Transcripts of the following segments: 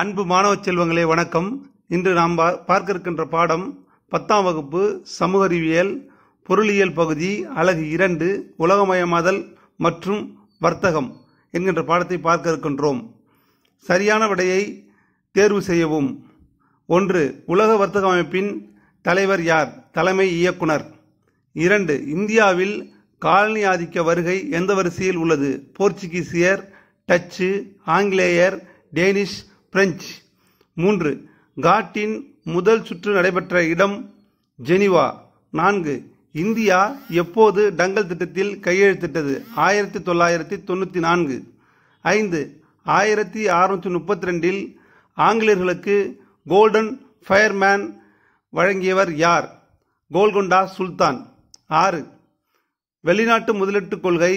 அன்பு மாணவ செல்வங்களே வணக்கம் இன்று நாம் பார்க்க இருக்கின்ற பாடம் பத்தாம் வகுப்பு சமூக அறிவியல் பொருளியல் பகுதி அழகு இரண்டு உலகமயமாதல் மற்றும் வர்த்தகம் என்கின்ற பாடத்தை பார்க்க இருக்கின்றோம் சரியான விடையை தேர்வு செய்யவும் ஒன்று உலக வர்த்தக அமைப்பின் தலைவர் யார் தலைமை இயக்குனர் இரண்டு இந்தியாவில் காலனி ஆதிக்க வருகை எந்த வரிசையில் உள்ளது போர்ச்சுகீசியர் டச்சு ஆங்கிலேயர் டேனிஷ் பிரெஞ்சு மூன்று காட்டின் முதல் சுற்று நடைபெற்ற இடம் ஜெனிவா நான்கு இந்தியா எப்போது டங்கல் திட்டத்தில் கையெழுத்திட்டது ஆயிரத்தி தொள்ளாயிரத்தி தொண்ணூற்றி நான்கு ஐந்து ஆயிரத்தி அறுநூற்றி முப்பத்தி ரெண்டில் ஆங்கிலேயர்களுக்கு கோல்டன் ஃபயர்மேன் வழங்கியவர் யார் கோல்கொண்டா சுல்தான் ஆறு வெளிநாட்டு முதலீட்டுக் கொள்கை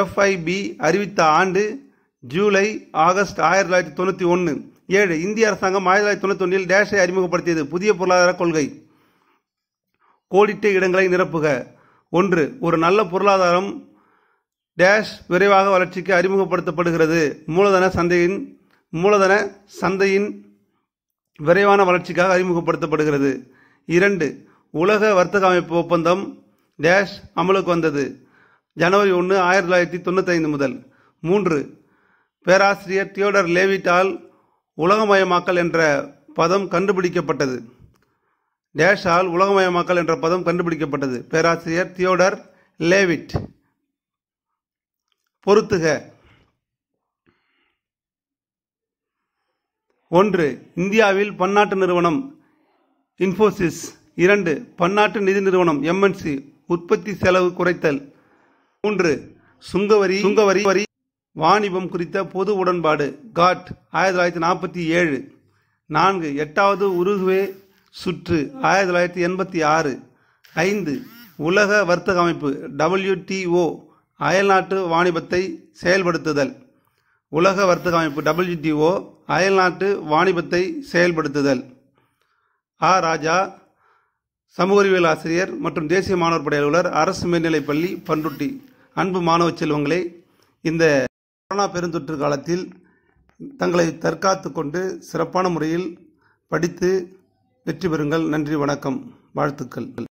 எஃப்ஐபி அறிவித்த ஆண்டு ஜூலை ஆகஸ்ட் ஆயிரத்தி தொள்ளாயிரத்தி தொண்ணூற்றி ஒன்று ஏழு இந்திய அரசாங்கம் ஆயிரத்தி தொள்ளாயிரத்தி தொண்ணூற்றி ஒன்றில் டேஷை அறிமுகப்படுத்தியது புதிய பொருளாதார கொள்கை கோடிட்டு இடங்களை நிரப்புக ஒன்று ஒரு நல்ல பொருளாதாரம் டேஷ் விரைவாக வளர்ச்சிக்கு அறிமுகப்படுத்தப்படுகிறது மூலதன சந்தையின் மூலதன சந்தையின் விரைவான வளர்ச்சிக்காக அறிமுகப்படுத்தப்படுகிறது இரண்டு உலக வர்த்தக அமைப்பு ஒப்பந்தம் டேஷ் அமலுக்கு வந்தது ஜனவரி ஒன்று ஆயிரத்தி தொள்ளாயிரத்தி தொண்ணூற்றி ஐந்து முதல் மூன்று பேராசிரியர் தியோடர் லேவிட்டால் உலகமயமாக்கல் என்ற பதம் கண்டுபிடிக்கப்பட்டது டேஷால் உலகமயமாக்கல் என்ற பதம் கண்டுபிடிக்கப்பட்டது பேராசிரியர் தியோடர் லேவிட் பொருத்துக ஒன்று இந்தியாவில் பன்னாட்டு நிறுவனம் இன்ஃபோசிஸ் இரண்டு பன்னாட்டு நிதி நிறுவனம் எம்என்சி உற்பத்தி செலவு குறைத்தல் மூன்று சுங்கவரி சுங்கவரி வரி வாணிபம் குறித்த பொது உடன்பாடு காட் ஆயிரத்தி தொள்ளாயிரத்தி நாற்பத்தி ஏழு நான்கு எட்டாவது உருகுவே சுற்று ஆயிரத்தி தொள்ளாயிரத்தி எண்பத்தி ஆறு ஐந்து உலக வர்த்தக அமைப்பு டபிள்யூடிஓ அயல்நாட்டு வாணிபத்தை செயல்படுத்துதல் உலக வர்த்தக அமைப்பு டபிள்யூடிஓ அயல்நாட்டு வாணிபத்தை செயல்படுத்துதல் ஆ ராஜா அறிவியல் ஆசிரியர் மற்றும் தேசிய மாணவர் படை அலுவலர் அரசு மேல்நிலைப்பள்ளி பண்ருட்டி அன்பு மாணவ செல்வங்களே இந்த கொரோனா பெருந்தொற்று காலத்தில் தங்களை தற்காத்து கொண்டு சிறப்பான முறையில் படித்து வெற்றி பெறுங்கள் நன்றி வணக்கம் வாழ்த்துக்கள்